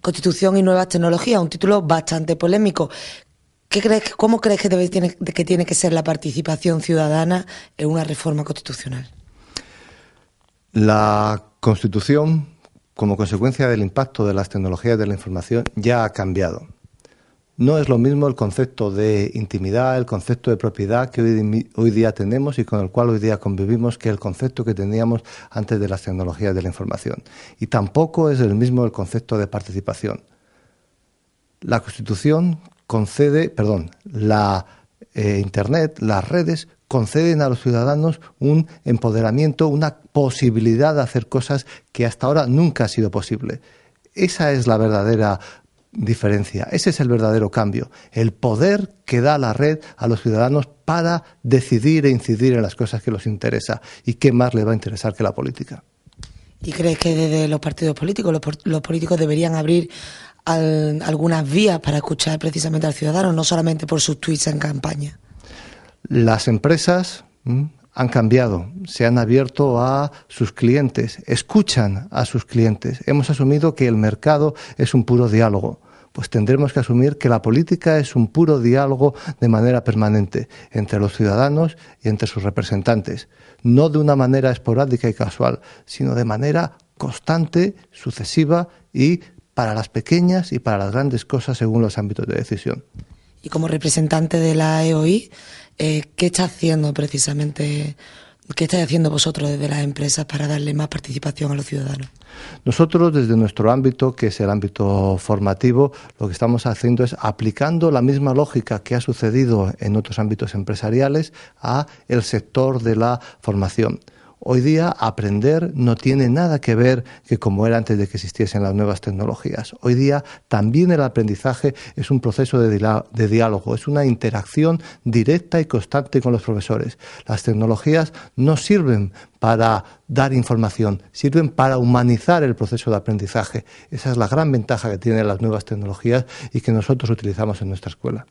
Constitución y Nuevas Tecnologías, un título bastante polémico. ¿Qué crees, ¿Cómo crees que, debe, que tiene que ser la participación ciudadana en una reforma constitucional? La Constitución, como consecuencia del impacto de las tecnologías de la información, ya ha cambiado. No es lo mismo el concepto de intimidad, el concepto de propiedad que hoy, día tenemos y con el cual hoy día convivimos que el concepto que teníamos antes de las tecnologías de la información. Y tampoco es el mismo el concepto de participación. La Constitución concede, perdón, la eh, Internet, las redes conceden a los ciudadanos un empoderamiento, una posibilidad de hacer cosas que hasta ahora nunca ha sido posible. Esa es la verdadera diferencia. Ese es el verdadero cambio, el poder que da la red a los ciudadanos para decidir e incidir en las cosas que los interesa. ¿Y qué más les va a interesar que la política? ¿Y crees que desde los partidos políticos, los, políticos deberían abrir algunas vías para escuchar precisamente al ciudadano, no solamente por sus tweets en campaña? Las empresas, han cambiado, se han abierto a sus clientes, escuchan a sus clientes. Hemos asumido que el mercado es un puro diálogo pues tendremos que asumir que la política es un puro diálogo de manera permanente entre los ciudadanos y entre sus representantes, no de una manera esporádica y casual, sino de manera constante, sucesiva y para las pequeñas y para las grandes cosas según los ámbitos de decisión. Y como representante de la EOI, eh, ¿qué está haciendo precisamente? ¿Qué estáis haciendo vosotros desde las empresas para darle más participación a los ciudadanos? Nosotros, desde nuestro ámbito, que es el ámbito formativo, lo que estamos haciendo es aplicando la misma lógica que ha sucedido en otros ámbitos empresariales a el sector de la formación. Hoy día aprender no tiene nada que ver que como era antes de que existiesen las nuevas tecnologías. Hoy día también el aprendizaje es un proceso de, diálogo, es una interacción directa y constante con los profesores. Las tecnologías no sirven para dar información, sirven para humanizar el proceso de aprendizaje. Esa es la gran ventaja que tienen las nuevas tecnologías y que nosotros utilizamos en nuestra escuela.